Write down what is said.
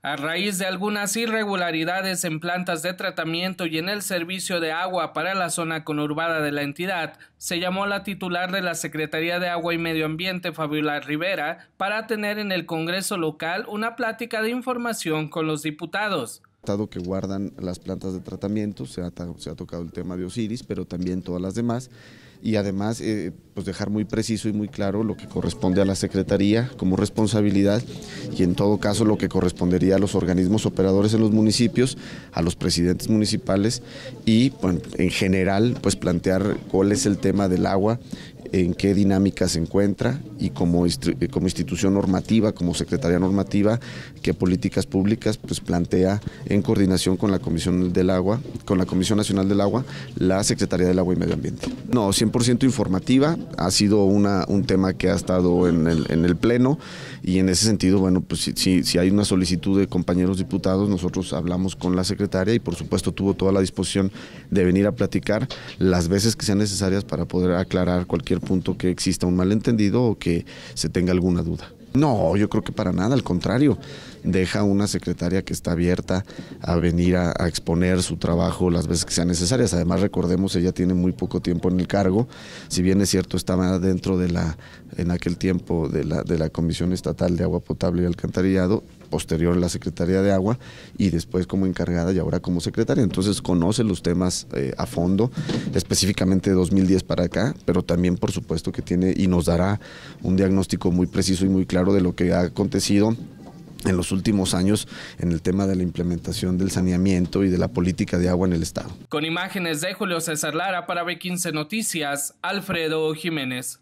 A raíz de algunas irregularidades en plantas de tratamiento y en el servicio de agua para la zona conurbada de la entidad, se llamó la titular de la Secretaría de Agua y Medio Ambiente, Fabiola Rivera, para tener en el Congreso local una plática de información con los diputados que guardan las plantas de tratamiento, se ha tocado el tema de Osiris, pero también todas las demás, y además eh, pues dejar muy preciso y muy claro lo que corresponde a la Secretaría como responsabilidad y en todo caso lo que correspondería a los organismos operadores en los municipios, a los presidentes municipales y en general pues plantear cuál es el tema del agua, en qué dinámica se encuentra y como, eh, como institución normativa, como Secretaría Normativa, qué políticas públicas pues, plantea en coordinación con la Comisión del Agua, con la Comisión Nacional del Agua, la Secretaría del Agua y Medio Ambiente. No, 100% informativa, ha sido una, un tema que ha estado en el, Pleno y en ese sentido, bueno, pues si, si hay una solicitud de compañeros diputados, nosotros hablamos con la secretaria y por supuesto tuvo toda la disposición de venir a platicar las veces que sean necesarias para poder aclarar cualquier punto que exista un malentendido o que se tenga alguna duda. No, yo creo que para nada, al contrario, deja una secretaria que está abierta a venir a, exponer su trabajo las veces que sean necesarias. Además, recordemos, ella tiene muy poco tiempo en el cargo, si bien es cierto, estaba dentro de la, en aquel tiempo, de la, de la Comisión Estatal de Agua Potable y Alcantarillado, posterior la Secretaría de Agua y después como encargada y ahora como secretaria. Entonces conoce los temas eh, a fondo, específicamente de 2010 para acá, pero también por supuesto que tiene y nos dará un diagnóstico muy preciso y muy claro de lo que ha acontecido en los últimos años en el tema de la implementación del saneamiento y de la política de agua en el Estado. Con imágenes de Julio César Lara para B15 Noticias, Alfredo Jiménez.